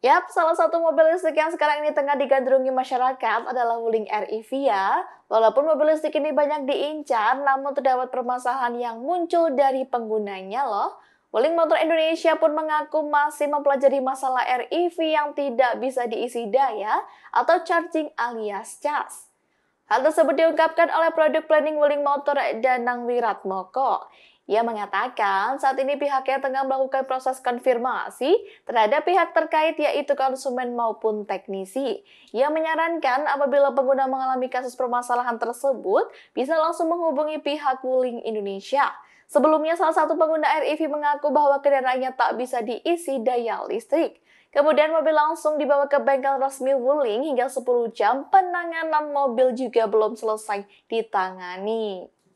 Yap, salah satu mobil listrik yang sekarang ini tengah digandrungi masyarakat adalah Wuling REV ya. Walaupun mobil listrik ini banyak diincar, namun terdapat permasalahan yang muncul dari penggunanya loh. Wuling Motor Indonesia pun mengaku masih mempelajari masalah REV yang tidak bisa diisi daya atau charging alias cas. Hal tersebut diungkapkan oleh produk planning Wuling Motor Danang Wiratmoko. Ia mengatakan saat ini pihaknya tengah melakukan proses konfirmasi terhadap pihak terkait yaitu konsumen maupun teknisi. Ia menyarankan apabila pengguna mengalami kasus permasalahan tersebut bisa langsung menghubungi pihak Wuling Indonesia. Sebelumnya salah satu pengguna RIV mengaku bahwa kendaraannya tak bisa diisi daya listrik. Kemudian mobil langsung dibawa ke bengkel resmi Wuling hingga 10 jam penanganan mobil juga belum selesai ditangani.